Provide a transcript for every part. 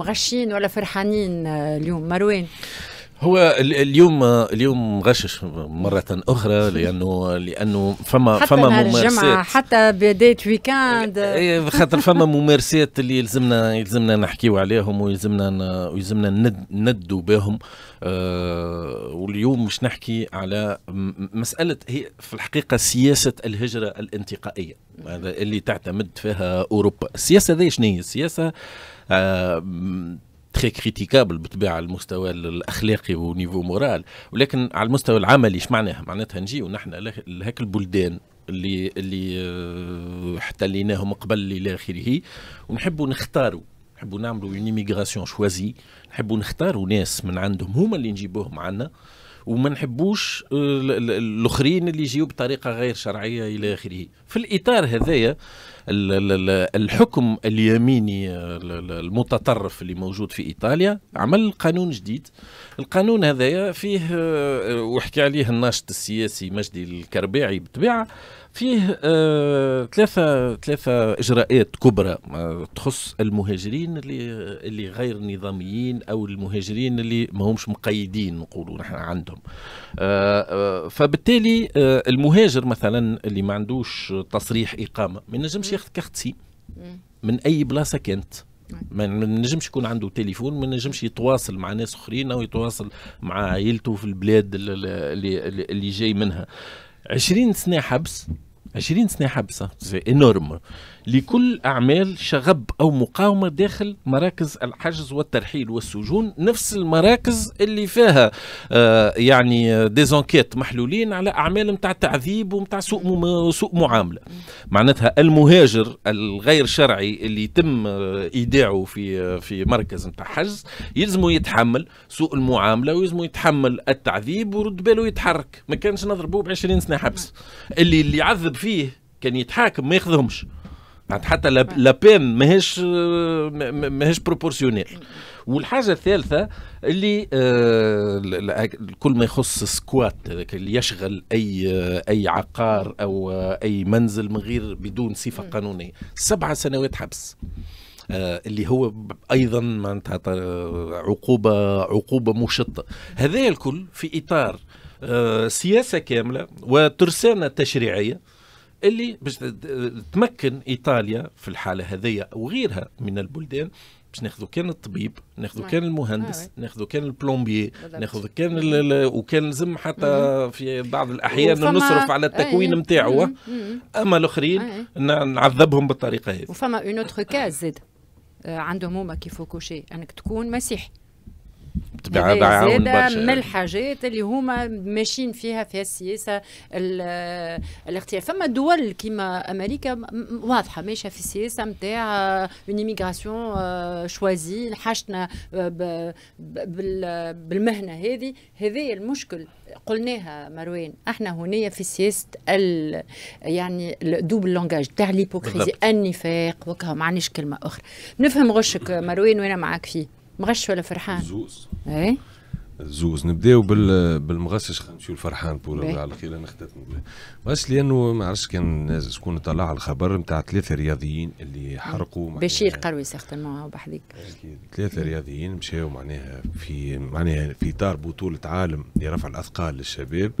مغشين ولا فرحانين آه، اليوم مروان هو اليوم اليوم غشش مره اخرى لانه لانه فما حتى فما نهار ممارسات الجمعة حتى بدايه ويكاند خاطر فما ممارسات اللي يلزمنا يلزمنا نحكيو عليهم ويلزمنا ويلزمنا ند ندوا بهم آه واليوم مش نحكي على مساله هي في الحقيقه سياسه الهجره الانتقائيه اللي تعتمد فيها اوروبا السياسه ذي شنو هي السياسه آه تري كريتيكابل بالطبيعه المستوى الاخلاقي ونيفو مورال ولكن على المستوى العملي اش معناها معناتها نجيو نحن لهاك البلدان اللي اللي احتليناهم آه، قبل الى اخره ونحبوا نختاروا نحبوا نعملوا اون ايميغراسيون شوازي نحبوا نختاروا ناس من عندهم هما اللي نجيبوهم عندنا وما نحبوش آه، الاخرين اللي يجيو بطريقه غير شرعيه الى اخره في الاطار هذايا الحكم اليميني آه، المتطرف اللي موجود في ايطاليا عمل قانون جديد القانون هذايا فيه آه، وحكي عليه الناشط السياسي مجدي الكرباعي بطبيعه فيه آه ثلاثة ثلاثة إجراءات كبرى آه تخص المهاجرين اللي اللي غير نظاميين أو المهاجرين اللي ما همش مقيدين نقولوا نحن عندهم آه, آه، فبالتالي آه، المهاجر مثلا اللي ما عندوش تصريح إقامة ما ينجمش ياخذ كارت من أي بلاصة كانت ما نجمش يكون عنده تليفون ما نجمش يتواصل مع ناس اخرين او يتواصل مع عائلته في البلاد اللي, اللي جاي منها 20 سنه حبس 20 سنه حبسه انورم لكل اعمال شغب او مقاومه داخل مراكز الحجز والترحيل والسجون نفس المراكز اللي فيها آه، يعني ديزونكيت محلولين على اعمال نتاع تعذيب ونتاع سوء سوء معامله معناتها المهاجر الغير شرعي اللي يتم آه، ايداعه في آه، في مركز نتاع حجز يلزمه يتحمل سوء المعامله ويلزمه يتحمل التعذيب ورد باله يتحرك ما كانش نضربوه ب 20 سنه حبس اللي اللي يعذب فيه كان يتحاكم ما ياخذهمش حتى لابين ماهيش ماهيش بروبورسيونيل والحاجه الثالثه اللي آه، كل ما يخص سكوات اللي يشغل اي آه، اي عقار او آه، اي منزل من غير بدون صفه قانونيه سبعة سنوات حبس اللي هو ايضا معناتها عقوبه عقوبه مشطه هذا الكل في اطار سياسه كامله وترسانه تشريعيه اللي باش تمكن ايطاليا في الحاله هذيا وغيرها من البلدان باش ناخذوا كان الطبيب ناخذوا نعم. كان المهندس آه، ناخذوا كان البلومبيي ناخذوا كان وكان لازم حتى في بعض الاحيان نصرف على إيه، التكوين نتاعو إيه. اما الاخرين إيه. نعذبهم بالطريقه هذه وفما اون اوتر كاز زيد عندهم هما كيفو كوشي انك تكون مسيحي بالطبيعه من الحاجات اللي هما ماشيين فيها في السياسه الاختيار فما دول كيما امريكا واضحه ماشيه في السياسه نتاع اون ايميغراسيون شوازي حاجتنا بالمهنه هذه هذه المشكل قلناها مروان احنا هنا في سياسه ال يعني دوبل لونجاج تاع ليبوكريزي النفاق وكا ما عنديش كلمه اخرى نفهم غشك مروان وانا معاك فيه مغش ولا فرحان زوز اي زوز نبداو بال بالمغسش نمشيو لفرحان بولا إيه. على خير انا خدمت مغشش لانه ما عرفتش كان شكون طلع الخبر نتاع ثلاثه رياضيين اللي حرقوا بشير قروي سيغتمون بحذيك ثلاثه رياضيين مشاو معناها في معناها في اطار بطوله عالم لرفع الاثقال للشباب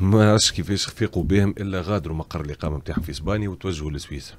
ما عرفتش كيفاش خفيقوا بهم الا غادروا مقر الاقامه نتاعهم في اسبانيا وتوجهوا لسويسرا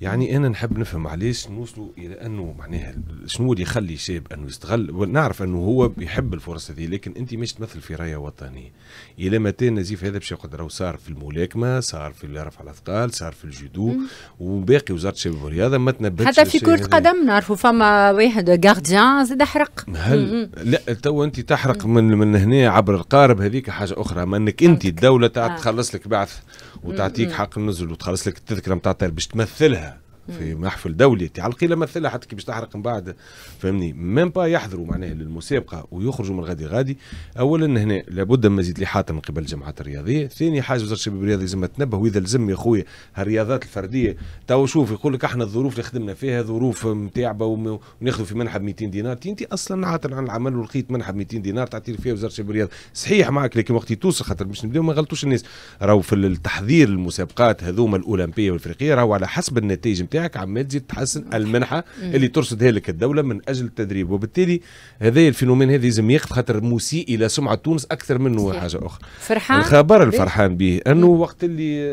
يعني انا نحب نفهم علاش نوصلوا الى انه معناها شنو اللي يخلي شاب انه يستغل ونعرف انه هو بيحب الفرص هذه لكن انت مش تمثل في رايه وطنيه الى متى نزيف هذا باش يقدر صار في الملاكمه صار في رفع الاثقال صار في الجودو وباقي وزاره الشباب والرياضه ما تنبتش حتى في كره قدم نعرفوا فما واحد غارديان زاد حرق هل لا تو انت تحرق من من هنا عبر القارب هذيك حاجه اخرى ما انك انت الدوله آه. تخلص لك بعث وتعطيك حق النزل وتخلص لك التذكره نتاع الطير باش تمثلها في محفل دولي تاع القيله مثلا حتى كي باش تحرق من بعد فهمني ميم با يحضروا معناها للمسابقه ويخرجوا من غادي غادي اولا هنا لابد من مزيد لحاطة من قبل الجماعات الرياضيه ثاني حاجه وزاره الشباب الرياضي لازم تنبه واذا لزم يا خويا الرياضات الفرديه تو شوف يقول لك احنا الظروف اللي خدمنا فيها ظروف متاعبه وناخذوا في منحه ب 200 دينار انت اصلا عاطل عن العمل ولقيت منحه ب 200 دينار تعطي فيها وزاره الشباب الرياضي صحيح معك لكن وقت توصل خاطر باش نبداو ما غلطوش الناس راهو في التحضير المسابقات هذوما الاولمبيه والافريقيه راهو على حسب النتائج بتاعك عمال تزيد تحسن المنحه اللي ترصدها لك الدوله من اجل التدريب وبالتالي هذا الفينومين هذا لازم ياخذ خاطر مسيء الى سمعه تونس اكثر منه حاجه اخرى فرحان الخبر الفرحان به انه وقت اللي آه، آه،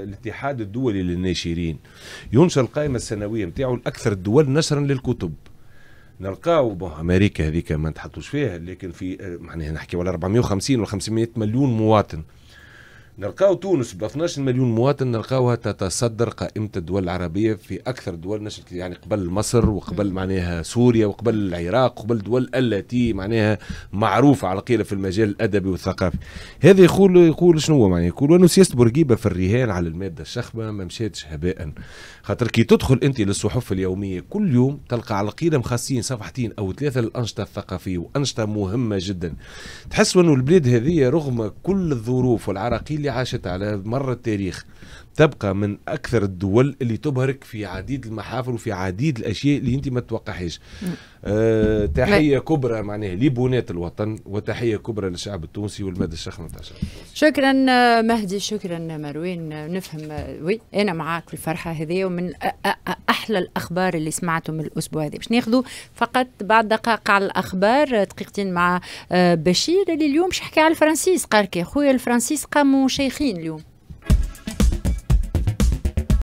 آه، الاتحاد الدولي للناشرين ينشر القائمه السنويه نتاعو لاكثر الدول نشرا للكتب نلقاو بون امريكا هذيك ما نتحطوش فيها لكن في معناها نحكي ولا 450 ولا 500 مليون مواطن نلقاو تونس ب 12 مليون مواطن نلقاوها تتصدر قائمه الدول العربيه في اكثر دول نشرت يعني قبل مصر وقبل معناها سوريا وقبل العراق وقبل الدول التي معناها معروفه على قيله في المجال الادبي والثقافي هذا يقول يقول شنو هو معناها يقول انه سياسه بورقيبه في الرهان على الماده الشخبه ما مشاتش هباء خاطر كي تدخل انت للصحف اليوميه كل يوم تلقى على قيله مخصصين صفحتين او ثلاثه للانشطه الثقافيه وانشطه مهمه جدا تحس انه البلاد هذه رغم كل الظروف والعراقيل اللي عاشت على مر التاريخ تبقى من اكثر الدول اللي تبهرك في عديد المحافل وفي عديد الاشياء اللي انت ما تتوقعهاش أه تحيه كبرى معناها لبنات الوطن وتحيه كبرى للشعب التونسي والمد الشيخ تاع شكرا مهدي شكرا مروان نفهم وي انا معاك في الفرحه هذه ومن احلى الاخبار اللي سمعتهم الاسبوع هذا باش ناخذوا فقط بعد دقائق على الاخبار دقيقتين مع آه، بشير اللي اليوم باش على الفرنسيس قال كي خويا الفرنسيس قاموا شيخين اليوم